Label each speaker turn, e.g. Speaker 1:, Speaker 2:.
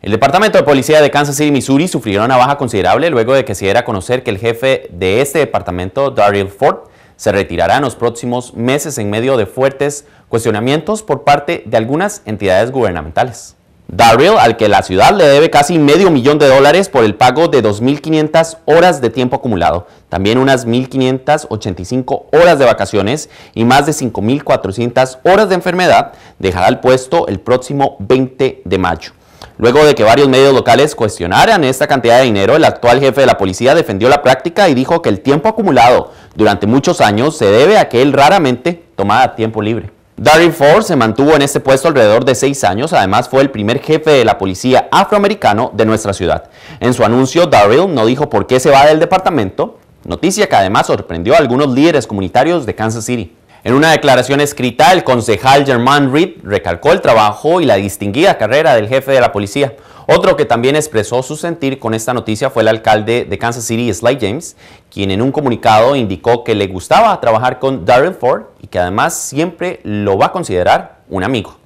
Speaker 1: El Departamento de Policía de Kansas City, Missouri, sufrió una baja considerable luego de que se diera a conocer que el jefe de este departamento, Daryl Ford, se retirará en los próximos meses en medio de fuertes cuestionamientos por parte de algunas entidades gubernamentales. Darrell, al que la ciudad le debe casi medio millón de dólares por el pago de 2.500 horas de tiempo acumulado, también unas 1.585 horas de vacaciones y más de 5.400 horas de enfermedad, dejará el puesto el próximo 20 de mayo. Luego de que varios medios locales cuestionaran esta cantidad de dinero, el actual jefe de la policía defendió la práctica y dijo que el tiempo acumulado durante muchos años se debe a que él raramente tomaba tiempo libre. Darryl Ford se mantuvo en este puesto alrededor de seis años, además fue el primer jefe de la policía afroamericano de nuestra ciudad. En su anuncio, Darryl no dijo por qué se va del departamento, noticia que además sorprendió a algunos líderes comunitarios de Kansas City. En una declaración escrita, el concejal Germán Reed recalcó el trabajo y la distinguida carrera del jefe de la policía. Otro que también expresó su sentir con esta noticia fue el alcalde de Kansas City, Sly James, quien en un comunicado indicó que le gustaba trabajar con Darren Ford y que además siempre lo va a considerar un amigo.